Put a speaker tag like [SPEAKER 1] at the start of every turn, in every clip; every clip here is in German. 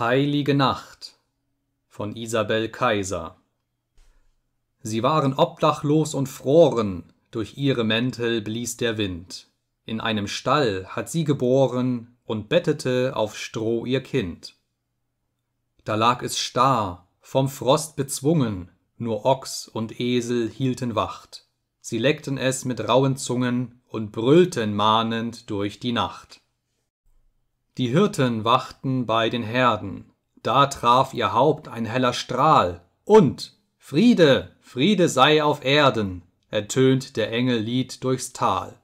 [SPEAKER 1] Heilige Nacht von Isabel Kaiser Sie waren obdachlos und froren, durch ihre Mäntel blies der Wind. In einem Stall hat sie geboren und bettete auf Stroh ihr Kind. Da lag es starr, vom Frost bezwungen, nur Ochs und Esel hielten Wacht. Sie leckten es mit rauen Zungen und brüllten mahnend durch die Nacht die Hirten wachten bei den Herden, da traf ihr Haupt ein heller Strahl, und Friede, Friede sei auf Erden, ertönt der Engel Lied durchs Tal.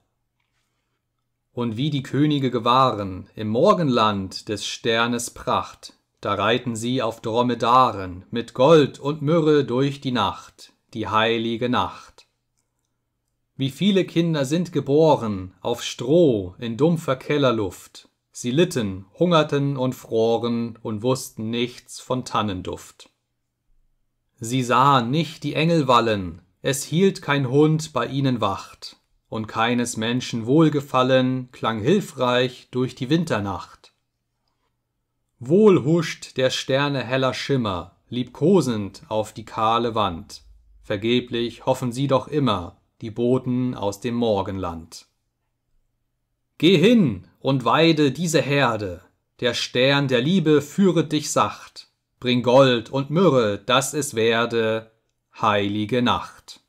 [SPEAKER 1] Und wie die Könige gewahren im Morgenland des Sternes Pracht, da reiten sie auf Dromedaren mit Gold und Myrrhe durch die Nacht, die heilige Nacht. Wie viele Kinder sind geboren auf Stroh in dumpfer Kellerluft, Sie litten, hungerten und froren und wussten nichts von Tannenduft. Sie sahen nicht die Engel wallen, es hielt kein Hund bei ihnen Wacht, und keines Menschen Wohlgefallen klang hilfreich durch die Winternacht. Wohl huscht der Sterne heller Schimmer, liebkosend auf die kahle Wand, vergeblich hoffen sie doch immer, die Boten aus dem Morgenland. Geh hin, und weide diese Herde. Der Stern der Liebe führe dich sacht. Bring Gold und Myrrhe, dass es werde heilige Nacht.